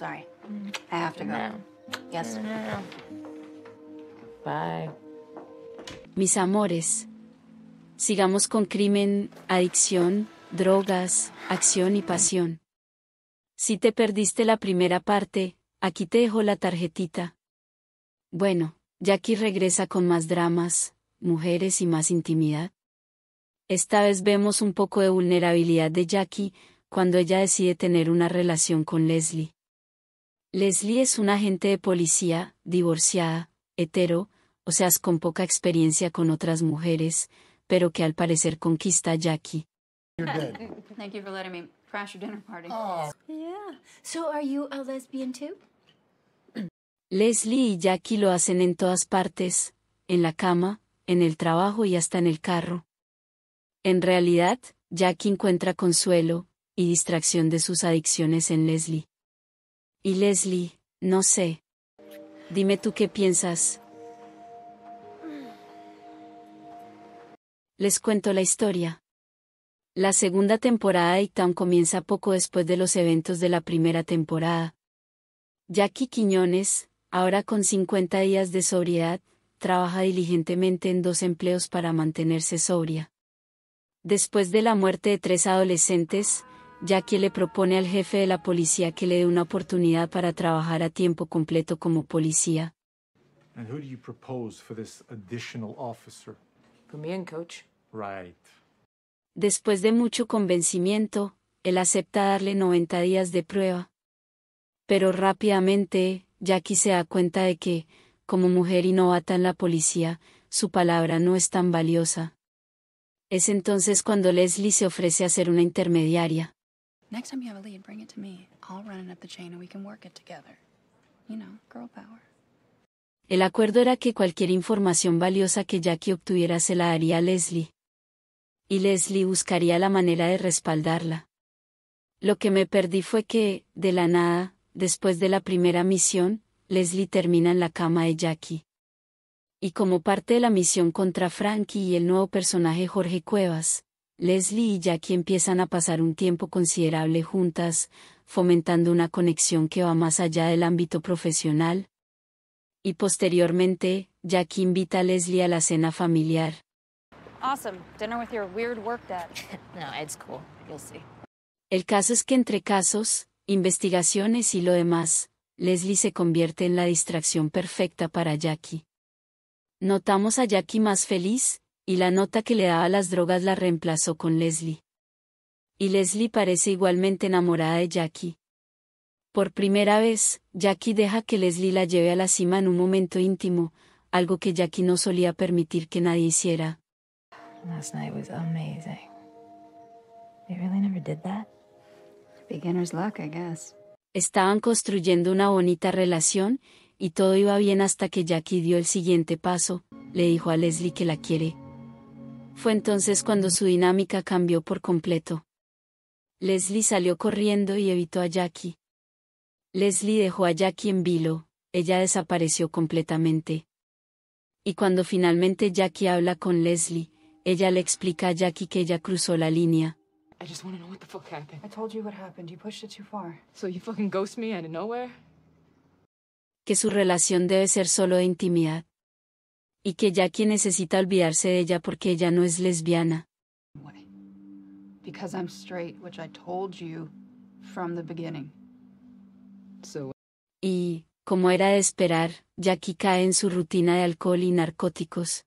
I have to go. Bye. Mis amores, sigamos con crimen, adicción, drogas, acción y pasión. Si te perdiste la primera parte, aquí te dejo la tarjetita. Bueno, Jackie regresa con más dramas, mujeres y más intimidad. Esta vez vemos un poco de vulnerabilidad de Jackie cuando ella decide tener una relación con Leslie. Leslie es una agente de policía, divorciada, hetero, o sea, con poca experiencia con otras mujeres, pero que al parecer conquista a Jackie. Leslie y Jackie lo hacen en todas partes, en la cama, en el trabajo y hasta en el carro. En realidad, Jackie encuentra consuelo y distracción de sus adicciones en Leslie. Y Leslie, no sé. Dime tú qué piensas. Les cuento la historia. La segunda temporada de Town comienza poco después de los eventos de la primera temporada. Jackie Quiñones, ahora con 50 días de sobriedad, trabaja diligentemente en dos empleos para mantenerse sobria. Después de la muerte de tres adolescentes, Jackie le propone al jefe de la policía que le dé una oportunidad para trabajar a tiempo completo como policía. Después de mucho convencimiento, él acepta darle 90 días de prueba. Pero rápidamente, Jackie se da cuenta de que, como mujer y en la policía, su palabra no es tan valiosa. Es entonces cuando Leslie se ofrece a ser una intermediaria. Next time you have a lead, bring it to me. the chain and we can work it together. You know, girl power. El acuerdo era que cualquier información valiosa que Jackie obtuviera se la daría a Leslie. Y Leslie buscaría la manera de respaldarla. Lo que me perdí fue que, de la nada, después de la primera misión, Leslie termina en la cama de Jackie. Y como parte de la misión contra Frankie y el nuevo personaje Jorge Cuevas, Leslie y Jackie empiezan a pasar un tiempo considerable juntas, fomentando una conexión que va más allá del ámbito profesional. Y posteriormente, Jackie invita a Leslie a la cena familiar. El caso es que entre casos, investigaciones y lo demás, Leslie se convierte en la distracción perfecta para Jackie. Notamos a Jackie más feliz, y la nota que le da a las drogas la reemplazó con Leslie. Y Leslie parece igualmente enamorada de Jackie. Por primera vez, Jackie deja que Leslie la lleve a la cima en un momento íntimo, algo que Jackie no solía permitir que nadie hiciera. Beginner's luck, I guess. Estaban construyendo una bonita relación y todo iba bien hasta que Jackie dio el siguiente paso. Le dijo a Leslie que la quiere. Fue entonces cuando su dinámica cambió por completo. Leslie salió corriendo y evitó a Jackie. Leslie dejó a Jackie en vilo, ella desapareció completamente. Y cuando finalmente Jackie habla con Leslie, ella le explica a Jackie que ella cruzó la línea. Que su relación debe ser solo de intimidad y que Jackie necesita olvidarse de ella porque ella no es lesbiana. Y, como era de esperar, Jackie cae en su rutina de alcohol y narcóticos.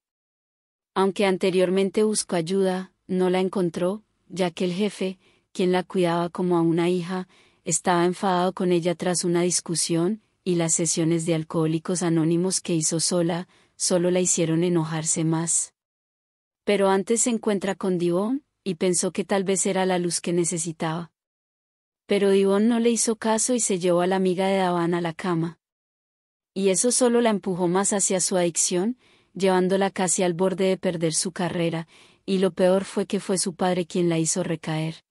Aunque anteriormente buscó ayuda, no la encontró, ya que el jefe, quien la cuidaba como a una hija, estaba enfadado con ella tras una discusión, y las sesiones de alcohólicos anónimos que hizo sola, solo la hicieron enojarse más. Pero antes se encuentra con Divon, y pensó que tal vez era la luz que necesitaba. Pero Divon no le hizo caso y se llevó a la amiga de Davan a la cama. Y eso solo la empujó más hacia su adicción, llevándola casi al borde de perder su carrera, y lo peor fue que fue su padre quien la hizo recaer.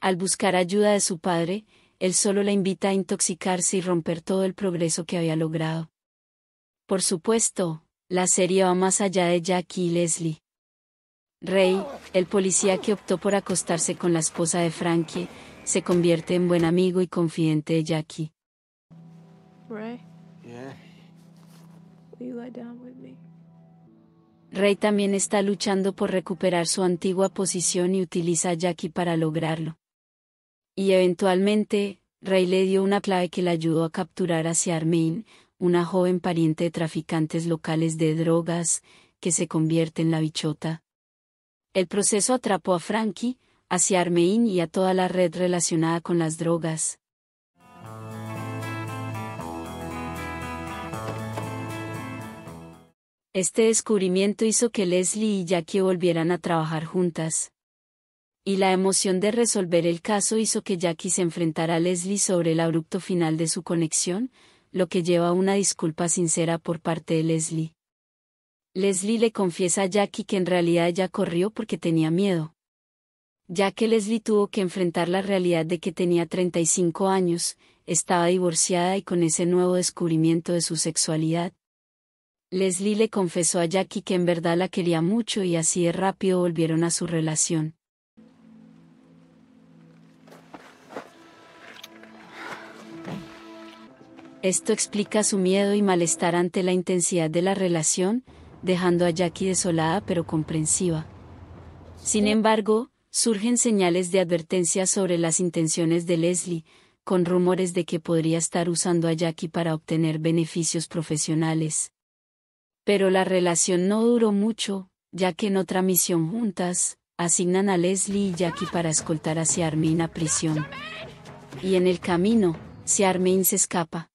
Al buscar ayuda de su padre, él solo la invita a intoxicarse y romper todo el progreso que había logrado. Por supuesto, la serie va más allá de Jackie y Leslie. Ray, el policía que optó por acostarse con la esposa de Frankie, se convierte en buen amigo y confidente de Jackie. Ray. también está luchando por recuperar su antigua posición y utiliza a Jackie para lograrlo. Y eventualmente, Ray le dio una clave que le ayudó a capturar hacia Armin, una joven pariente de traficantes locales de drogas, que se convierte en la bichota. El proceso atrapó a Frankie, hacia Armeín y a toda la red relacionada con las drogas. Este descubrimiento hizo que Leslie y Jackie volvieran a trabajar juntas. Y la emoción de resolver el caso hizo que Jackie se enfrentara a Leslie sobre el abrupto final de su conexión, lo que lleva a una disculpa sincera por parte de Leslie. Leslie le confiesa a Jackie que en realidad ella corrió porque tenía miedo. Ya que Leslie tuvo que enfrentar la realidad de que tenía 35 años, estaba divorciada y con ese nuevo descubrimiento de su sexualidad. Leslie le confesó a Jackie que en verdad la quería mucho y así de rápido volvieron a su relación. Esto explica su miedo y malestar ante la intensidad de la relación, dejando a Jackie desolada pero comprensiva. Sin embargo, surgen señales de advertencia sobre las intenciones de Leslie, con rumores de que podría estar usando a Jackie para obtener beneficios profesionales. Pero la relación no duró mucho, ya que en otra misión juntas, asignan a Leslie y Jackie para escoltar a Armin a prisión. Y en el camino, si Armin se escapa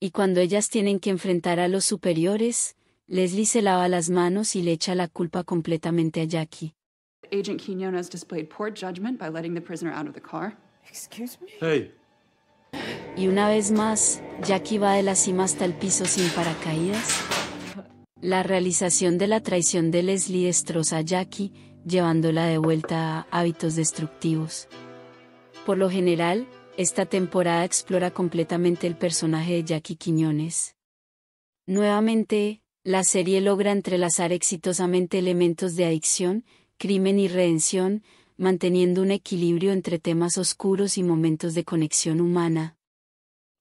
y cuando ellas tienen que enfrentar a los superiores, Leslie se lava las manos y le echa la culpa completamente a Jackie. Y una vez más, Jackie va de la cima hasta el piso sin paracaídas. La realización de la traición de Leslie destroza a Jackie, llevándola de vuelta a hábitos destructivos. Por lo general, esta temporada explora completamente el personaje de Jackie Quiñones. Nuevamente, la serie logra entrelazar exitosamente elementos de adicción, crimen y redención, manteniendo un equilibrio entre temas oscuros y momentos de conexión humana.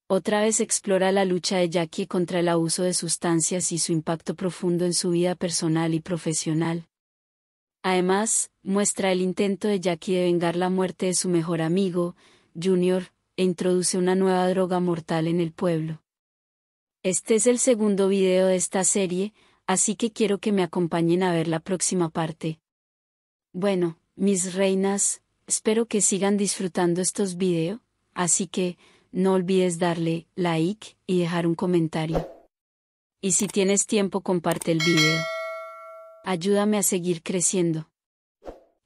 Otra vez explora la lucha de Jackie contra el abuso de sustancias y su impacto profundo en su vida personal y profesional. Además, muestra el intento de Jackie de vengar la muerte de su mejor amigo, Junior e introduce una nueva droga mortal en el pueblo. Este es el segundo video de esta serie, así que quiero que me acompañen a ver la próxima parte. Bueno, mis reinas, espero que sigan disfrutando estos videos, así que, no olvides darle like y dejar un comentario. Y si tienes tiempo comparte el video. Ayúdame a seguir creciendo.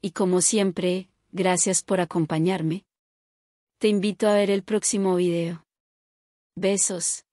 Y como siempre, gracias por acompañarme. Te invito a ver el próximo video. Besos.